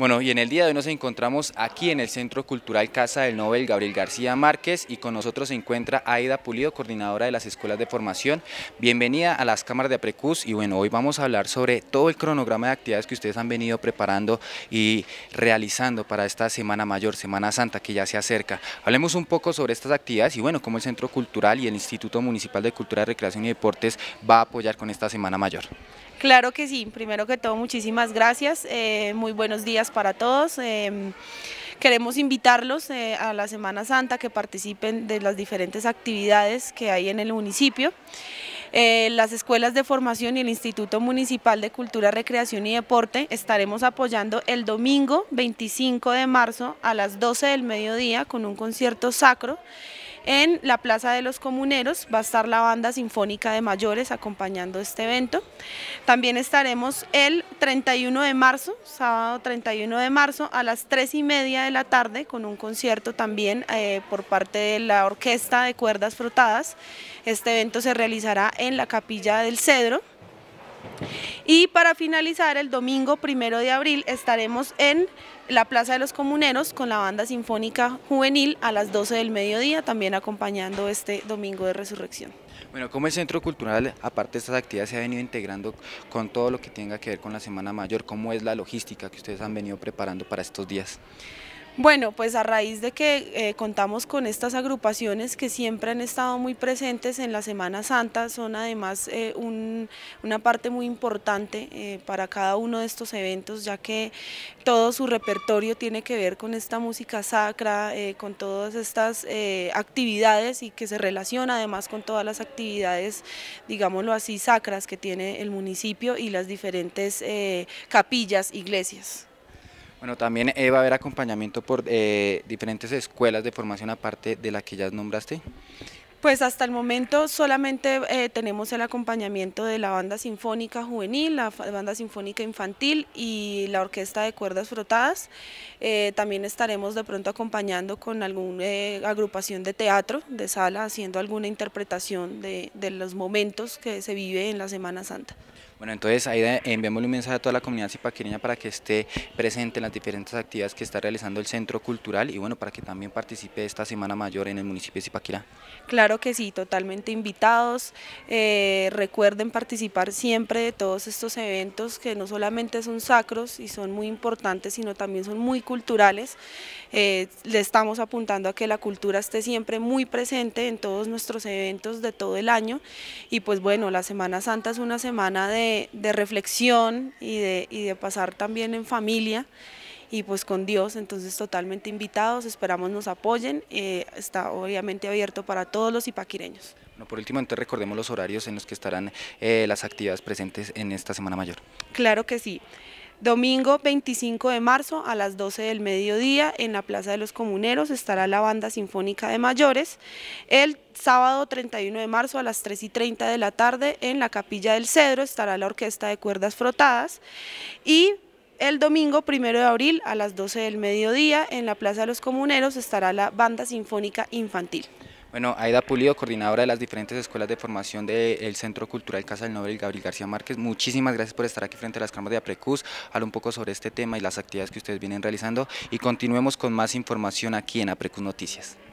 Bueno, y en el día de hoy nos encontramos aquí en el Centro Cultural Casa del Nobel Gabriel García Márquez y con nosotros se encuentra Aida Pulido, coordinadora de las escuelas de formación. Bienvenida a las cámaras de Aprecus y bueno, hoy vamos a hablar sobre todo el cronograma de actividades que ustedes han venido preparando y realizando para esta Semana Mayor, Semana Santa que ya se acerca. Hablemos un poco sobre estas actividades y bueno, cómo el Centro Cultural y el Instituto Municipal de Cultura, Recreación y Deportes va a apoyar con esta Semana Mayor. Claro que sí, primero que todo muchísimas gracias, eh, muy buenos días para todos. Eh, queremos invitarlos eh, a la Semana Santa que participen de las diferentes actividades que hay en el municipio. las escuelas de formación y el Instituto Municipal de Cultura, Recreación y Deporte estaremos apoyando el domingo 25 de marzo a las 12 del mediodía con un concierto sacro en la Plaza de los Comuneros va a estar la Banda Sinfónica de Mayores acompañando este evento. También estaremos el 31 de marzo, sábado 31 de marzo a las 3 y media de la tarde con un concierto también eh, por parte de la Orquesta de Cuerdas Frotadas. Este evento se realizará en la Capilla del Cedro y para finalizar, el domingo primero de abril estaremos en la Plaza de los Comuneros con la Banda Sinfónica Juvenil a las 12 del mediodía, también acompañando este Domingo de Resurrección. Bueno, como el Centro Cultural, aparte de estas actividades, se ha venido integrando con todo lo que tenga que ver con la Semana Mayor? ¿Cómo es la logística que ustedes han venido preparando para estos días? Bueno, pues a raíz de que eh, contamos con estas agrupaciones que siempre han estado muy presentes en la Semana Santa, son además eh, una parte muy importante eh, para cada uno de estos eventos, ya que todo su repertorio tiene que ver con esta música sacra, con todas estas actividades y que se relaciona además con todas las actividades, digámoslo así, sacras que tiene el municipio y las diferentes capillas, iglesias. Bueno, también eh, va a haber acompañamiento por eh, diferentes escuelas de formación aparte de la que ya nombraste. Pues hasta el momento solamente eh, tenemos el acompañamiento de la banda sinfónica juvenil, la banda sinfónica infantil y la orquesta de cuerdas frotadas. también estaremos de pronto acompañando con alguna agrupación de teatro, de sala, haciendo alguna interpretación de, de los momentos que se vive en la Semana Santa. Bueno, entonces ahí enviamos un mensaje a toda la comunidad zipaquireña para que esté presente en las diferentes actividades que está realizando el Centro Cultural y bueno, para que también participe esta Semana Mayor en el municipio de Zipaquirá. Claro que sí, totalmente invitados. Eh, recuerden participar siempre de todos estos eventos que no solamente son sacros y son muy importantes, sino también son muy culturales. Eh, le estamos apuntando a que la cultura esté siempre muy presente en todos nuestros eventos de todo el año y pues bueno, la Semana Santa es una semana de de, reflexión y de, pasar también en familia y pues con Dios, entonces totalmente invitados, esperamos nos apoyen, eh, está obviamente abierto para todos los ipaquireños. Bueno, por último, entonces recordemos los horarios en los que estarán eh, las actividades presentes en esta Semana Mayor. Claro que sí. Domingo 25 de marzo a las 12 del mediodía en la Plaza de los Comuneros estará la Banda Sinfónica de Mayores. El sábado 31 de marzo a las 3 y 30 de la tarde en la Capilla del Cedro estará la Orquesta de Cuerdas Frotadas. Y el domingo 1 de abril a las 12 del mediodía en la Plaza de los Comuneros estará la Banda Sinfónica Infantil. Bueno, Aida Pulido, coordinadora de las diferentes escuelas de formación del Centro Cultural Casa del Nobel Gabriel García Márquez, muchísimas gracias por estar aquí frente a las cámaras de APRECUS, hablar un poco sobre este tema y las actividades que ustedes vienen realizando y continuemos con más información aquí en APRECUS Noticias.